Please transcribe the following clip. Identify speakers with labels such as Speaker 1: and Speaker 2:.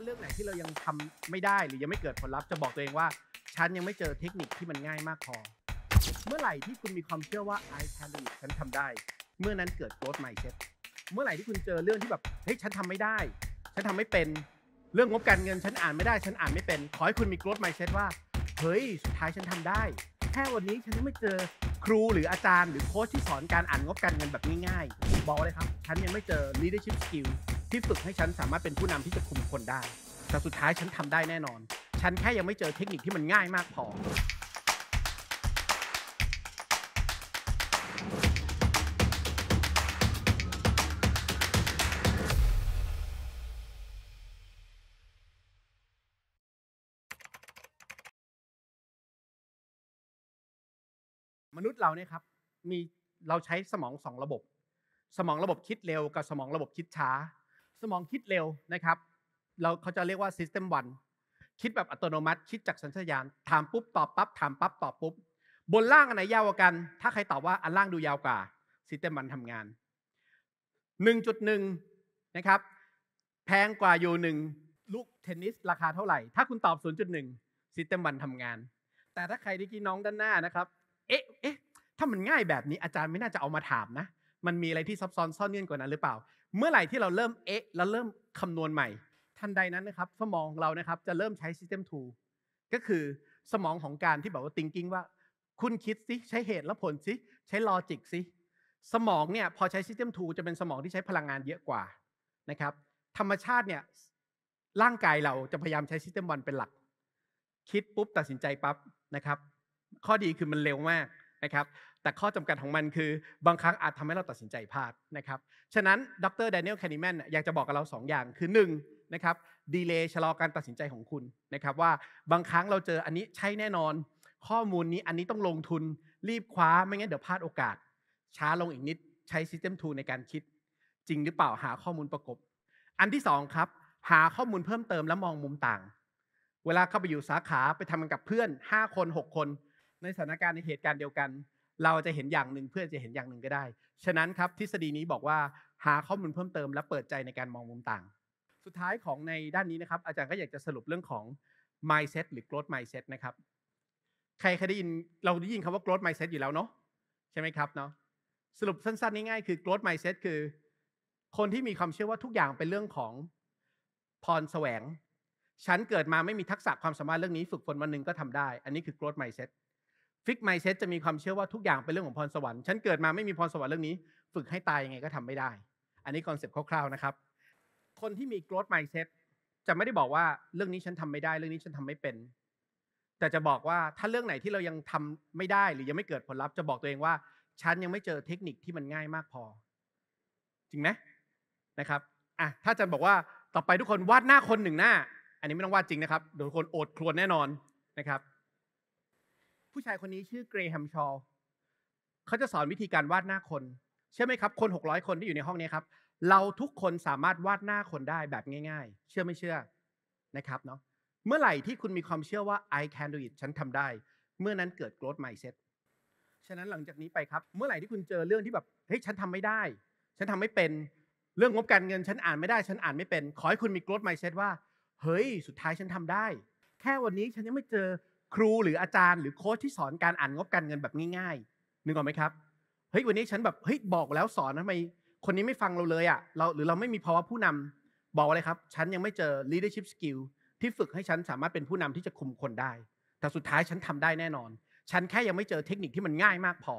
Speaker 1: ถ้าเรื่องไหน ที่เรายังทำไม่ได้หรือยังไม่เกิดผลลัพธ์จะบอกตัวเองว่าฉันยังไม่เจอเทคนิคที่มันง่ายมากพอเมื่อไหร่ที่คุณมีความเชื่อว่า I can do it ฉันทำได้ เมื่อนั้นเกิด growth mindset เมื่อไหร่ที่คุณเจอเรื่องที่แบบเฮ้ยฉันทำไม่ได้ ฉันทำไม่เป็นเรื่องงบการเงินฉันอ่านไม่ได้ ฉันอ่านไม่เป็นขอให้คุณมี growth mindset ว่าเฮ้ยสุดท้ายฉันทำได้ แค่วันนี้ฉันยังไม่เจอครูหรืออาจารย์ หรือโค้ชที่สอนการอ่านงบการเงินแบบง่ายๆ บอกเลยครับ ฉันยังไม่เจอ leadership skill ที่ฝึกให้ฉันสามารถเป็นผู้นำที่จะคุมคนได้ แต่สุดท้ายฉันทำได้แน่นอน ฉันแค่ยังไม่เจอเทคนิคที่มันง่ายมากพอ มนุษย์เราเนี่ยครับมีเราใช้สมองสองระบบ สมองระบบคิดเร็วกับสมองระบบคิดช้าสมองคิดเร็วนะครับ เราเขาจะเรียกว่า System 1คิดแบบอัตโนมัติ คิดจากสัญชาตญาณถามปุ๊บตอบปั๊บถามปั๊บตอบปุ๊บบนล่างอันไหนยาวกว่ากัน ถ้าใครตอบว่าอันล่างดูยาวกว่า System นทำงาน1.1นะครับแพงกว่าอยู่หนึ่งลูกเทนนิสราคาเท่าไหร่ถ้าคุณตอบ 0.1 System นทำงานแต่ถ้าใครที่กี้น้องด้านหน้านะครับ เอ๊ะเอ๊ะ ถ้ามันง่ายแบบนี้อาจารย์ไม่น่าจะเอามาถามนะมันมีอะไรที่ซับซ้อนซ่อนเงื่อนกว่านั้นหรือเปล่า เมื่อไหร่ที่เราเริ่มเอ๊ะแล้วเริ่มคำนวณใหม่ทันใดนั้นนะครับ สมองเรานะครับจะเริ่มใช้ system t o o ก็คือสมองของการที่บอกว่าติงกิ้งว่าคุณคิดสิใช้เหตุและผลสิใช้ลอจิกสิสมองเนี่ยพอใช้ system t o o จะเป็นสมองที่ใช้พลังงานเยอะกว่านะครับ ธรรมชาติเนี่ย ร่างกายเราจะพยายามใช้ system 1เป็นหลัก คิดปุ๊บตัดสินใจปั๊บนะครับ ข้อดีคือมันเร็วมากนะครับแต่ข้อจำกัดของมันคือบางครั้งอาจทำให้เราตัดสินใจพลาดนะครับ ฉะนั้นดรแดเนียลแคนิแมนอยากจะบอกกับเรา 2 อย่างคือ1นะครับดีเลย์ชะลอการตัดสินใจของคุณนะครับว่าบางครั้งเราเจออันนี้ใช่แน่นอน ข้อมูลนี้อันนี้ต้องลงทุน รีบคว้าไม่งั้นเดี๋ยวพลาดโอกาส ช้าลงอีกนิดใช้ System ูในการคิด จริงหรือเปล่าหาข้อมูลประกบอันที่2ครับหาข้อมูลเพิ่มเติมแล้วมองมุมต่าง เวลาเข้าไปอยู่สาขาไปทำกันกับเพื่อน 5 คน 6 คนในสถานการณ์ในเหตุการณ์เดียวกัน เราจะเห็นอย่างหนึ่งเพื่อจะเห็นอย่างหนึ่งก็ได้ ฉะนั้นครับทฤษฎีนี้บอกว่า หาข้อมูลเพิ่มเติมและเปิดใจในการมองมุมต่าง สุดท้ายของในด้านนี้นะครับ อาจารย์ก็อยากจะสรุปเรื่องของ mindset หรือ growth mindset นะครับ ใครเคยได้ยินเราได้ยินคำว่า growth mindset อยู่แล้วเนาะใช่ไหมครับเนาะสรุปสั้นๆง่ายๆคือ growth mindset คือคนที่มีความเชื่อว่าทุกอย่างเป็นเรื่องของพรแสวง ฉันเกิดมาไม่มีทักษะความสามารถเรื่องนี้ฝึกฝนวันหนึ่งก็ทำได้ อันนี้คือ growth mindset ฟิกไมเซ็ตจะมีความเชื่อว่าทุกอย่างเป็นเรื่องของพรสวรรค์ฉันเกิดมาไม่มีพรสวรรค์เรื่องนี้ฝึกให้ตายยังไงก็ทำไม่ได้ อันนี้คอนเซปต์คร่าวๆนะครับ คนที่มีโกรธไมเซ็ตจะไม่ได้บอกว่าเรื่องนี้ฉันทำไม่ได้ เรื่องนี้ฉันทำไม่เป็น แต่จะบอกว่าถ้าเรื่องไหนที่เรายังทำไม่ได้ หรือยังไม่เกิดผลลัพธ์จะบอกตัวเองว่าฉันยังไม่เจอเทคนิคที่มันง่ายมากพอ จริงไหมนะครับอ่ะถ้าจะบอกว่าต่อไปทุกคนวาดหน้าคนหนึ่งหน้า อันนี้ไม่ต้องวาดจริงนะครับเดี๋ยวคนโอดครวนแน่นอนนะครับผู้ชายคนนี้ชื่อเกรแฮมชอลเขาจะสอนวิธีการวาดหน้าคนใช่ไหมครับ คน600คนที่อยู่ในห้องนี้ครับ เราทุกคนสามารถวาดหน้าคนได้แบบง่าย ๆ เชื่อไม่เชื่อนะครับเนาะ เมื่อไหร่ที่คุณมีความเชื่อว่า I can do it ฉันทำได้ เมื่อนั้นเกิด growth mindset ฉะนั้นหลังจากนี้ไปครับ เมื่อไหร่ที่คุณเจอเรื่องที่แบบ เฮ้ย ฉันทำไม่ได้ ฉันทำไม่เป็น เรื่องงบการเงินฉันอ่านไม่ได้ ฉันอ่านไม่เป็น ขอให้คุณมี growth mindset ว่า เฮ้ย สุดท้ายฉันทำได้ แค่วันนี้ฉันยังไม่เจอครูหรืออาจารย์ หรือโค้ชที่สอนการอ่านงบการเงินแบบง่าย ๆนึกออกไหมครับเฮ้ยวันนี้ฉันแบบเฮ้ยบอกแล้วสอนทำไมคนนี้ไม่ฟังเราเลยอ่ะเราหรือเราไม่มีภาวะผู้นำ บอกอะไรครับ ฉันยังไม่เจอ leadership skill ที่ฝึกให้ฉันสามารถเป็นผู้นำที่จะคุมคนได้แต่สุดท้ายฉันทำได้แน่นอน ฉันแค่ยังไม่เจอเทคนิคที่มันง่ายมากพอ